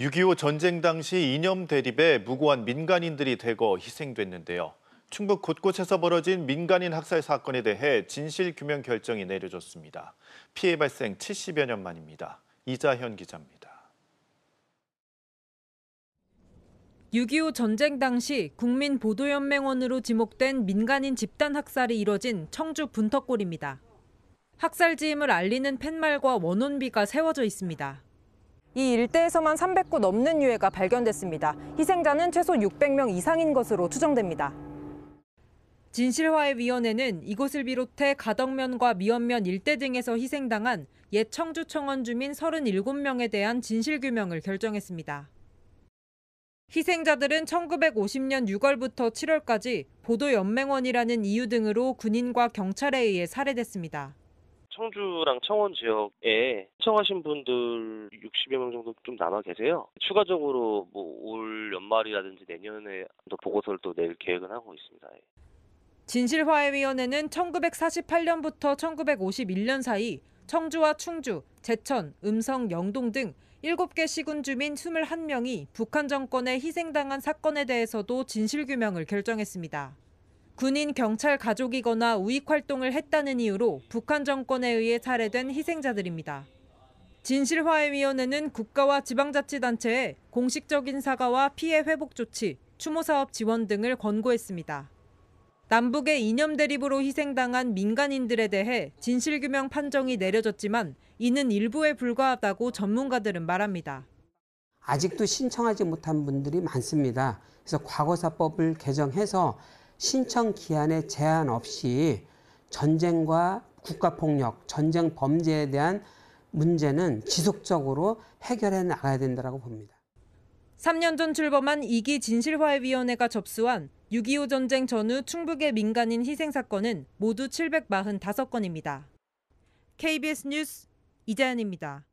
6.25 전쟁 당시 이념 대립에 무고한 민간인들이 대거 희생됐는데요. 충북 곳곳에서 벌어진 민간인 학살 사건에 대해 진실 규명 결정이 내려졌습니다. 피해 발생 70여 년 만입니다. 이자현 기자입니다. 6.25 전쟁 당시 국민보도연맹원으로 지목된 민간인 집단 학살이 이뤄진 청주 분터골입니다. 학살 지임을 알리는 팻말과 원혼비가 세워져 있습니다. 이 일대에서만 300구 넘는 유해가 발견됐습니다. 희생자는 최소 600명 이상인 것으로 추정됩니다. 진실화해 위원회는 이곳을 비롯해 가덕면과 미연면 일대 등에서 희생당한 옛 청주 청원 주민 37명에 대한 진실 규명을 결정했습니다. 희생자들은 1950년 6월부터 7월까지 보도 연맹원이라는 이유 등으로 군인과 경찰에 의해 살해됐습니다. 청주랑 청원 지역에 신청하신 분들 60여 명 정도 좀 남아 계세요. 추가적으로 뭐 올 연말이라든지 내년에 또 보고서를 또 낼 계획은 하고 있습니다. 예. 진실화해위원회는 1948년부터 1951년 사이 청주와 충주, 제천, 음성, 영동 등 7개 시군 주민 21명이 북한 정권에 희생당한 사건에 대해서도 진실규명을 결정했습니다. 군인 경찰 가족이거나 우익 활동을 했다는 이유로 북한 정권에 의해 살해된 희생자들입니다. 진실화해위원회는 국가와 지방자치단체에 공식적인 사과와 피해 회복 조치, 추모사업 지원 등을 권고했습니다. 남북의 이념 대립으로 희생당한 민간인들에 대해 진실규명 판정이 내려졌지만 이는 일부에 불과하다고 전문가들은 말합니다. 아직도 신청하지 못한 분들이 많습니다. 그래서 과거사법을 개정해서 신청 기한에 제한 없이 전쟁과 국가폭력, 전쟁 범죄에 대한 문제는 지속적으로 해결해 나가야 된다고 봅니다. 3년 전 출범한 2기 진실화해위원회가 접수한 6.25 전쟁 전후 충북의 민간인 희생 사건은 모두 745건입니다. KBS 뉴스 이재현입니다.